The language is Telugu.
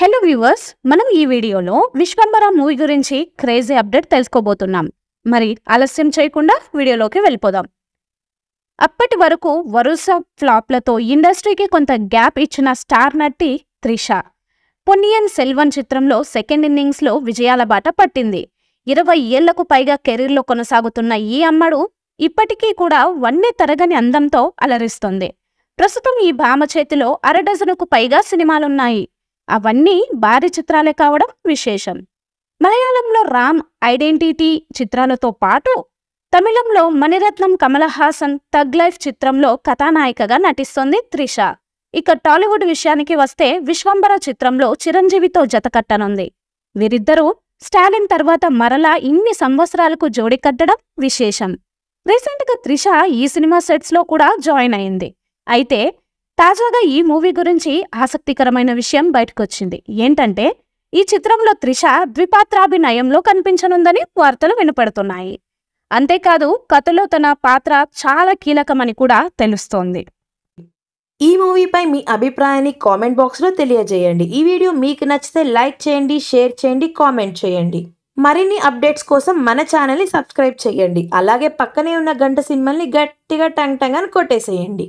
హలో వ్యూవర్స్ మనం ఈ వీడియోలో విశ్వంబర మూవీ గురించి క్రేజీ అప్డేట్ తెలుసుకోబోతున్నాం మరి ఆలస్యం చేయకుండా వీడియోలోకి వెళ్ళిపోదాం అప్పటి వరకు వరుస ఫ్లాప్లతో ఇండస్ట్రీకి కొంత గ్యాప్ ఇచ్చిన స్టార్ నటి త్రిష పొన్నియన్ సెల్వన్ చిత్రంలో సెకండ్ ఇన్నింగ్స్లో విజయాల బాట పట్టింది ఇరవై ఏళ్లకు పైగా కెరీర్లో కొనసాగుతున్న ఈ అమ్మడు ఇప్పటికీ కూడా వన్నే తరగని అందంతో అలరిస్తుంది ప్రస్తుతం ఈ భామ చేతిలో అరడజనుకు పైగా సినిమాలున్నాయి అవన్నీ భారీ చిత్రాలే కావడం విశేషం మలయాళంలో రామ్ ఐడెంటిటీ చిత్రాలతో పాటు తమిళంలో మణిరత్నం కమలహాసన్ హాసన్ తగ్ లైఫ్ చిత్రంలో కథానాయికగా నటిస్తోంది త్రిష ఇక టాలీవుడ్ విషయానికి వస్తే విశ్వంబర చిత్రంలో చిరంజీవితో జతకట్టనుంది వీరిద్దరూ స్టాలిన్ తర్వాత మరలా ఇన్ని సంవత్సరాలకు జోడి కట్టడం విశేషం రీసెంట్గా త్రిష ఈ సినిమా సెట్స్లో కూడా జాయిన్ అయింది అయితే తాజాగా ఈ మూవీ గురించి ఆసక్తికరమైన విషయం బయటకొచ్చింది ఏంటంటే ఈ చిత్రంలో త్రిష ద్విపాత్రాభినయంలో కనిపించనుందని వార్తలు వినపడుతున్నాయి అంతేకాదు కథలో తన పాత్ర చాలా కీలకమని కూడా తెలుస్తోంది ఈ మూవీపై మీ అభిప్రాయాన్ని కామెంట్ బాక్స్లో తెలియజేయండి ఈ వీడియో మీకు నచ్చితే లైక్ చేయండి షేర్ చేయండి కామెంట్ చేయండి మరిన్ని అప్డేట్స్ కోసం మన ఛానల్ని సబ్స్క్రైబ్ చేయండి అలాగే పక్కనే ఉన్న గంట సినిమాల్ని గట్టిగా టంగ్ టంగ్ అని కొట్టేసేయండి